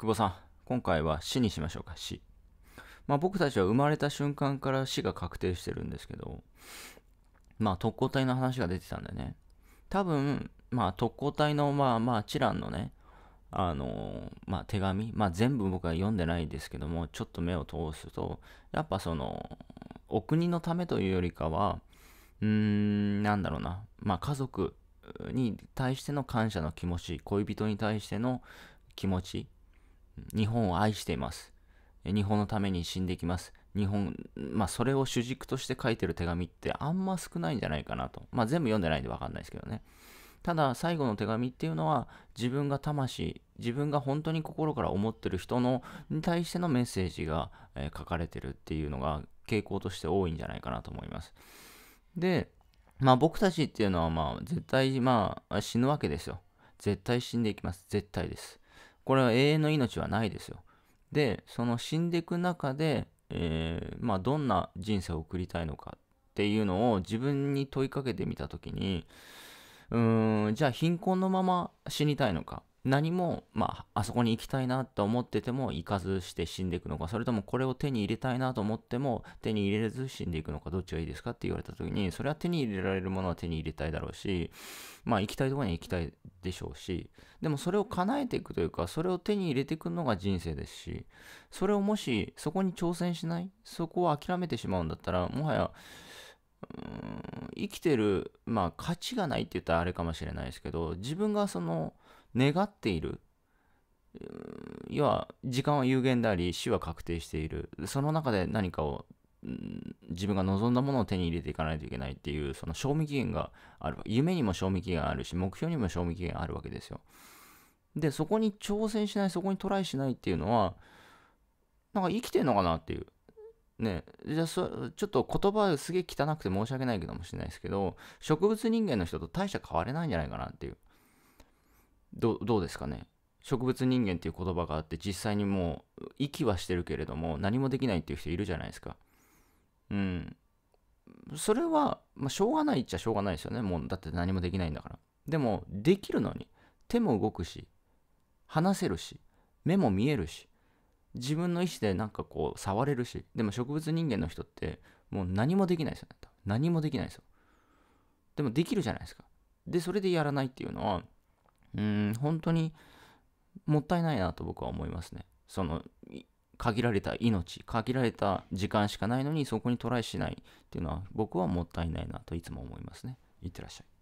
久保さん、今回は死にしましょうか、死。まあ、僕たちは生まれた瞬間から死が確定してるんですけど、まあ、特攻隊の話が出てたんだよね。多分、まあ、特攻隊の、まあまあ、チランのね、あのー、まあ、手紙、まあ、全部僕は読んでないですけども、ちょっと目を通すと、やっぱその、お国のためというよりかは、うーん、なんだろうな、まあ、家族に対しての感謝の気持ち、恋人に対しての気持ち日本を愛しています。日本のために死んでいきます。日本、まあ、それを主軸として書いてる手紙ってあんま少ないんじゃないかなと。まあ、全部読んでないんでわかんないですけどね。ただ、最後の手紙っていうのは、自分が魂、自分が本当に心から思ってる人のに対してのメッセージが、えー、書かれてるっていうのが傾向として多いんじゃないかなと思います。で、まあ僕たちっていうのはまあ絶対まあ死ぬわけですよ。絶対死んでいきます。絶対です。これは永遠の命はないですよ。で、その死んでいく中で、えー、まあ、どんな人生を送りたいのかっていうのを自分に問いかけてみた時に、うーん、じゃあ貧困のまま死にたいのか何も、まあ、あそこに行きたいなと思ってても行かずして死んでいくのか、それともこれを手に入れたいなと思っても手に入れず死んでいくのか、どっちがいいですかって言われた時に、それは手に入れられるものは手に入れたいだろうし、まあ行きたいところに行きたいでしょうし、でもそれを叶えていくというか、それを手に入れていくのが人生ですし、それをもしそこに挑戦しない、そこを諦めてしまうんだったら、もはや、生きてる、まあ、価値がないって言ったらあれかもしれないですけど自分がその願っている要は時間は有限であり死は確定しているその中で何かを自分が望んだものを手に入れていかないといけないっていうその賞味期限がある夢にも賞味期限あるし目標にも賞味期限あるわけですよでそこに挑戦しないそこにトライしないっていうのはなんか生きてんのかなっていうね、じゃあそちょっと言葉すげえ汚くて申し訳ないけどもしれないですけど植物人間の人と大した変われないんじゃないかなっていうどうですかね植物人間っていう言葉があって実際にもう息はしてるけれども何もできないっていう人いるじゃないですかうんそれは、まあ、しょうがないっちゃしょうがないですよねもうだって何もできないんだからでもできるのに手も動くし話せるし目も見えるし自分の意思でなんかこう触れるしでも植物人間の人ってもう何もできないですよね何もできないですよでもできるじゃないですかでそれでやらないっていうのはうん本当にもったいないなと僕は思いますねその限られた命限られた時間しかないのにそこにトライしないっていうのは僕はもったいないなといつも思いますねいってらっしゃい